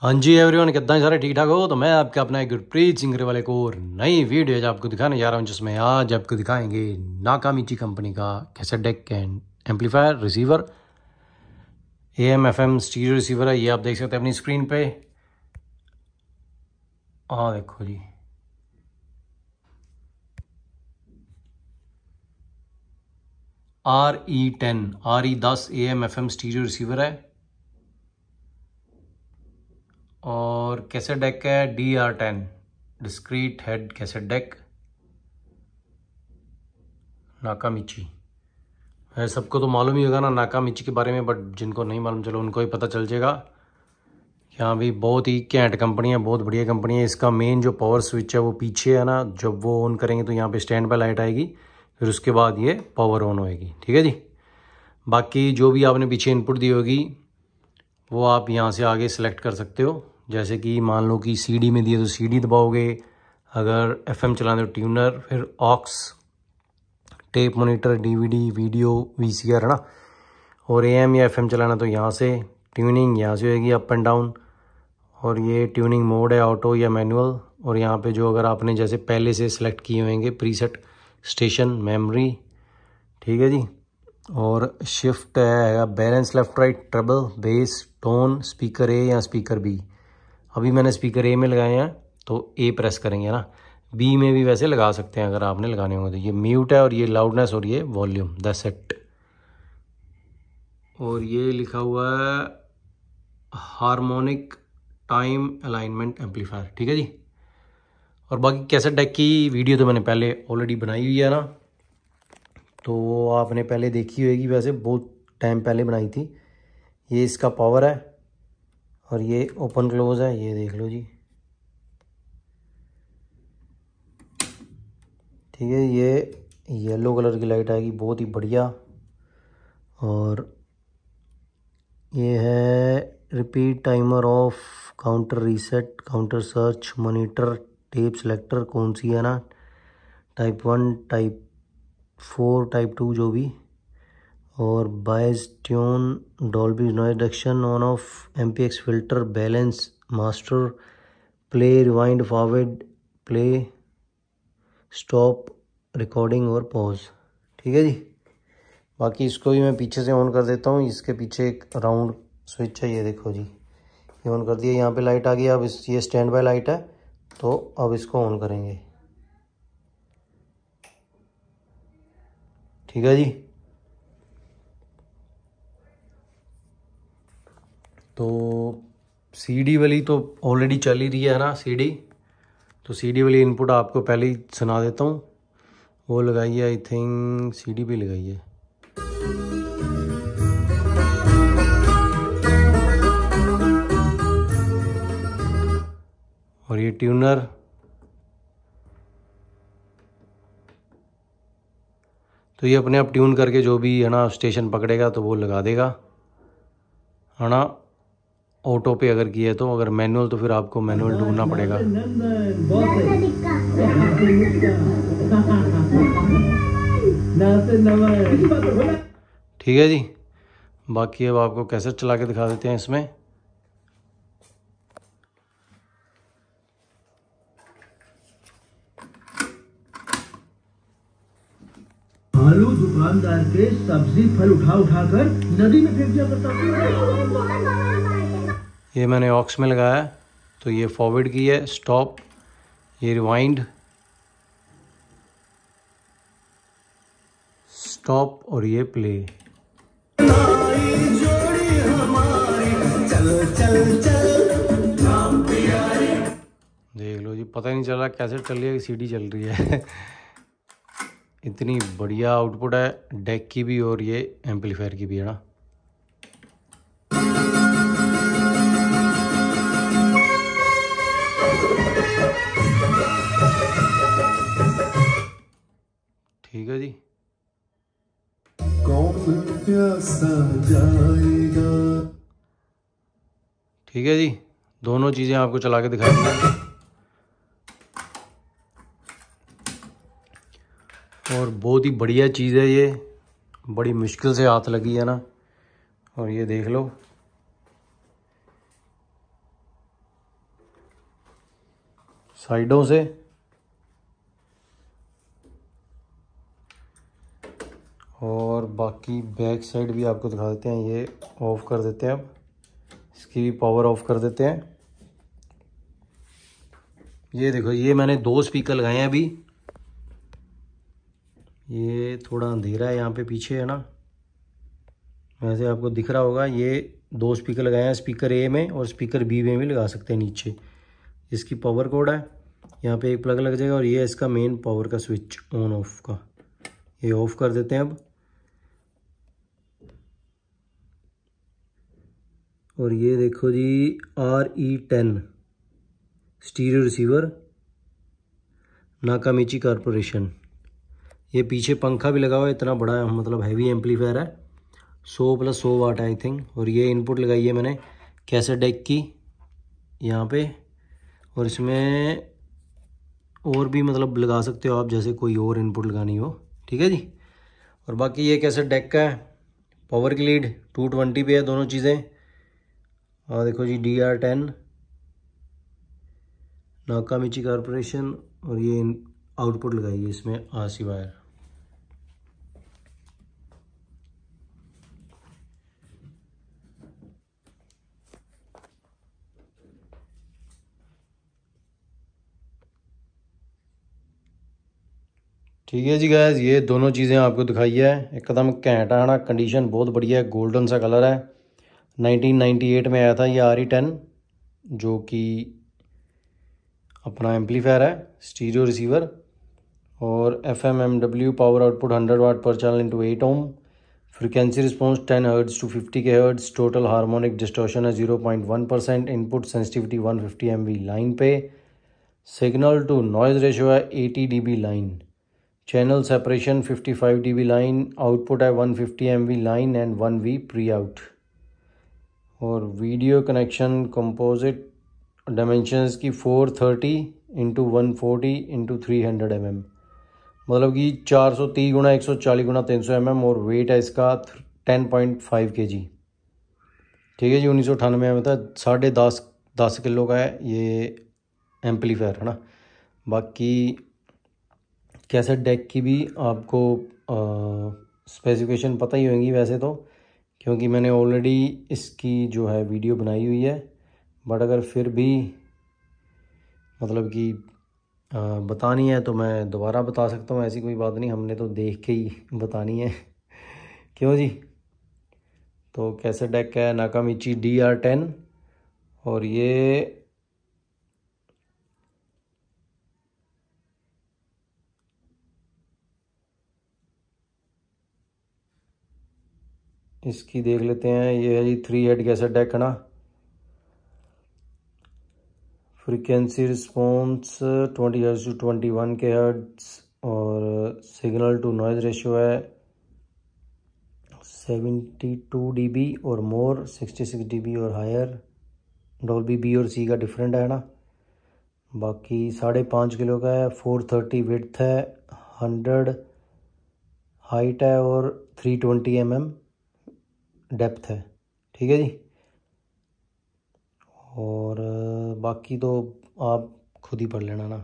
हाँ जी एवरीवन कितना सारे ठीक ठाक हो तो मैं आपके अपना एक गुरप्रीत सिंह वाले को और नई वीडियो आपको दिखाने जा रहा हूँ जिसमें आज आपको दिखाएंगे नाकामीची कंपनी का cassette deck and amplifier receiver A M F M stereo receiver है ये आप देख सकते हैं अपनी स्क्रीन पे हाँ देखो जी R E ten R E दस A M F M stereo receiver है और कैसेट डेक है D R ten discrete head cassette deck Nakamichi सबको तो मालूम ही होगा ना नाकामिची के बारे में बट जिनको नहीं मालूम चलो उनको ही पता चल जाएगा यहाँ भी बहुत ही कैंट कंपनी है बहुत बढ़िया कंपनी है इसका मेन जो पावर स्विच है वो पीछे है ना जब वो ऑन करेंगे तो यहाँ पे स्टैंड पर लाइट आएगी फिर उसके बाद ये पावर ऑन होएगी ठीक है जी बाकी जो भी आपने पीछे इनपुट दी होगी वो आप यहाँ से आगे सेलेक्ट कर सकते हो जैसे कि मान लो कि सीडी में दिए तो सीडी दबाओगे अगर एफएम चलाने तो ट्यूनर फिर aux tape monitor D video R है ना और एम या एफएम चलाना तो यहाँ से ट्यूनिंग यहाँ से होगी अप एंड डाउन और ये ट्यूनिंग मोड है ऑटो या मैनुअल और यहाँ पे जो अगर आपने जैसे पहले से सेलेक्ट किए होंगे प्रीसेट स्टेशन मेमोरी ठीक है जी और शिफ्ट है balance left right treble bass tone speaker A या स्पीकर बी अभी मैंने स्पीकर ए में लगाए हैं तो ए प्रेस करेंगे ना बी में भी वैसे लगा सकते हैं अगर आपने लगाने होंगे तो ये म्यूट है और ये लाउडनेस और ये वॉल्यूम द सेट और ये लिखा हुआ है हारमोनिक टाइम अलाइनमेंट एम्पलीफायर ठीक है जी और बाकी कैसे डेक की वीडियो तो मैंने पहले ऑलरेडी बनाई हुई है ना तो वो आपने पहले देखी होगी वैसे बहुत टाइम पहले बनाई थी ये इसका पावर है और ये ओपन क्लोज है ये देख लो जी ठीक है ये येलो कलर की लाइट आएगी बहुत ही बढ़िया और ये है repeat timer off counter reset counter search monitor tape selector कौन सी है ना type one type four type two जो भी और bias tune Dolby noise reduction on off M P X filter balance master play rewind forward play stop recording और pause ठीक है जी बाकी इसको भी मैं पीछे से ऑन कर देता हूँ इसके पीछे एक राउंड स्विच है ये देखो जी ये ऑन कर दिया यहाँ पे लाइट आ गई अब इस ये स्टैंड बाय लाइट है तो अब इसको ऑन करेंगे ठीक है जी तो सीडी वाली तो ऑलरेडी चल ही रही है ना सीडी तो सीडी वाली इनपुट आपको पहले ही सुना देता हूँ वो लगाई है आई थिंक सीडी भी लगाई है और ये ट्यूनर तो ये अपने आप ट्यून करके जो भी है ना स्टेशन पकड़ेगा तो वो लगा देगा है ना ऑटो पे अगर किया तो अगर मैनुअल तो फिर आपको मैनुअल ढूंढना पड़ेगा ठीक है जी बाकी अब आपको कैसे चला के दिखा देते हैं इसमें भालू दुकानदार के सब्जी फल उठा उठा कर नदी में फेंक दिया करता ये मैंने ऑक्स में लगाया तो ये फॉरवर्ड की है स्टॉप ये रिवाइंड स्टॉप और ये प्ले देख लो जी पता नहीं चल रहा कैसे चल रही है सीडी चल रही है इतनी बढ़िया आउटपुट है डेक की भी और ये एम्पलीफायर की भी है ना ठीक है जी ठीक है जी दोनों चीज़ें आपको चला के दिखाई और बहुत ही बढ़िया चीज़ है ये बड़ी मुश्किल से हाथ लगी है ना और ये देख लो साइडों से और बाकी बैक साइड भी आपको दिखा देते हैं ये ऑफ़ कर देते हैं अब इसकी भी पावर ऑफ़ कर देते हैं ये देखो ये मैंने दो स्पीकर लगाए हैं अभी ये थोड़ा अंधेरा है यहाँ पे पीछे है ना वैसे आपको दिख रहा होगा ये दो स्पीकर लगाए हैं स्पीकर ए में और स्पीकर बी में भी लगा सकते हैं नीचे इसकी पावर कोड है यहाँ पे एक प्लग लग जाएगा और ये इसका मेन पावर का स्विच ऑन ऑफ का ये ऑफ कर देते हैं अब और ये देखो जी R E ten stereo receiver Nakamichi corporation ये पीछे पंखा भी लगा हुआ है इतना बड़ा है, मतलब हैवी एम्पलीफायर है सौ plus so watt I think और ये इनपुट लगाई है मैंने कैसे डेक की यहाँ पे और इसमें और भी मतलब लगा सकते हो आप जैसे कोई और इनपुट लगानी हो ठीक है जी और बाकी ये कैसे डेक का है पावर की लीड टू ट्वेंटी पे है दोनों चीज़ें और देखो जी D R ten Nakamichi corporation और ये आउटपुट लगाइए इसमें आसी सी वायर ठीक है जी गैस ये दोनों चीज़ें आपको दिखाई है एकदम है ना कंडीशन बहुत बढ़िया है गोल्डन सा कलर है 1998 में आया था ये आर ई टेन जो कि अपना एम्पलीफायर है स्टीरियो रिसीवर और F M M W power output hundred watt per channel into eight ohm frequency response ten hertz to fifty K hertz total harmonic distortion है zero point one percent input sensitivity one fifty M V line पे signal to noise ratio है eighty D B line channel separation 55 B line output है 150 line and one V pre out और video connection composite dimensions की 430 thirty into one forty into three hundred M M मतलब कि 430 सौ तीस गुणा एक सौ चालीस गुणा तीन सौ एम एम और वेट है इसका टेन पॉइंट फाइव के जी ठीक है जी उन्नीस सौ अठानवे एम था साढ़े दस दस किलो का है ये एम्पलीफायर है ना बाकी कैसेट डेक की भी आपको स्पेसिफिकेशन पता ही होंगी वैसे तो क्योंकि मैंने ऑलरेडी इसकी जो है वीडियो बनाई हुई है बट अगर फिर भी मतलब कि बतानी है तो मैं दोबारा बता सकता हूँ ऐसी कोई बात नहीं हमने तो देख के ही बतानी है क्यों जी तो कैसे डेक है नाकामिची डी आर टेन और ये इसकी देख लेते हैं ये है जी थ्री हेड कैसे डेक ना frequency response twenty hertz to twenty one K hertz और सिग्नल टू नॉइज़ रेशियो है सेवेंटी टू डी बी और more sixty six D B और हायर डॉल बी बी और सी का different है ना बाकी साढ़े पाँच किलो का है फोर थर्टी विथ है हंड्रेड हाइट है और three twenty M M depth है ठीक है जी और बाकी तो आप खुद ही पढ़ लेना ना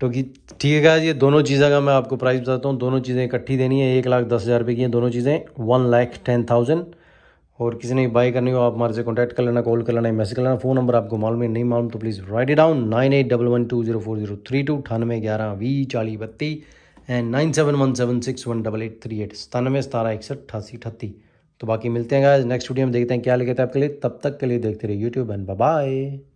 तो कि ठीक है ये दोनों चीज़ें का मैं आपको प्राइस बताता हूँ दोनों चीज़ें इकट्ठी देनी है एक लाख दस हज़ार रुपये की हैं दोनों चीज़ें वन लाख टेन थाउजेंड और किसी ने बाई करनी हो आप हमारे से कॉन्टैक्ट कर लेना कॉल कर लेना मैसेज कर लेना फ़ोन नंबर आपको मालूम है नहीं मालूम तो please write it down nine eight double one two zero four zero three two अठानवे ग्यारह वी चाली बत्ती and nine seven one seven six one double eight three eight सतानवे सतारह इकसठ अठासी अठत्ती तो बाकी मिलते हैं नेक्स्ट वीडियो में देखते हैं क्या थे आपके लिए तब तक के लिए देखते रहिए यूट्यूब एंड बाय